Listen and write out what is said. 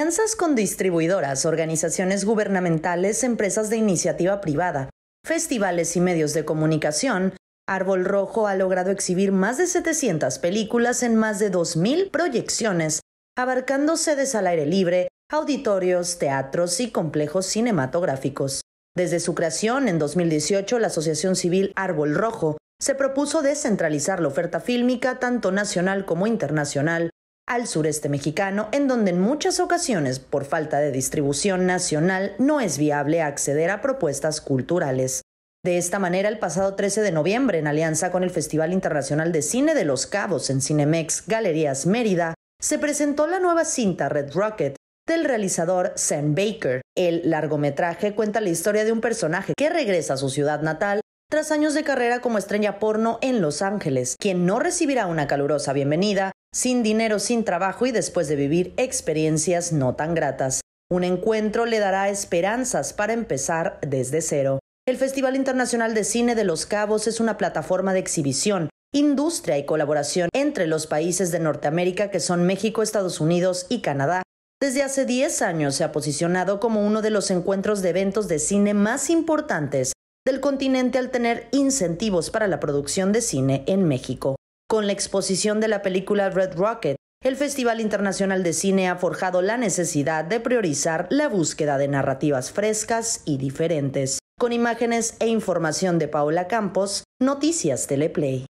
alianzas con distribuidoras, organizaciones gubernamentales, empresas de iniciativa privada, festivales y medios de comunicación, Árbol Rojo ha logrado exhibir más de 700 películas en más de 2.000 proyecciones, abarcando sedes al aire libre, auditorios, teatros y complejos cinematográficos. Desde su creación en 2018, la Asociación Civil Árbol Rojo se propuso descentralizar la oferta fílmica tanto nacional como internacional al sureste mexicano, en donde en muchas ocasiones, por falta de distribución nacional, no es viable acceder a propuestas culturales. De esta manera, el pasado 13 de noviembre, en alianza con el Festival Internacional de Cine de Los Cabos en Cinemex Galerías Mérida, se presentó la nueva cinta Red Rocket del realizador Sam Baker. El largometraje cuenta la historia de un personaje que regresa a su ciudad natal tras años de carrera como estrella porno en Los Ángeles, quien no recibirá una calurosa bienvenida sin dinero, sin trabajo y después de vivir experiencias no tan gratas. Un encuentro le dará esperanzas para empezar desde cero. El Festival Internacional de Cine de Los Cabos es una plataforma de exhibición, industria y colaboración entre los países de Norteamérica que son México, Estados Unidos y Canadá. Desde hace 10 años se ha posicionado como uno de los encuentros de eventos de cine más importantes del continente al tener incentivos para la producción de cine en México. Con la exposición de la película Red Rocket, el Festival Internacional de Cine ha forjado la necesidad de priorizar la búsqueda de narrativas frescas y diferentes. Con imágenes e información de Paola Campos, Noticias Teleplay.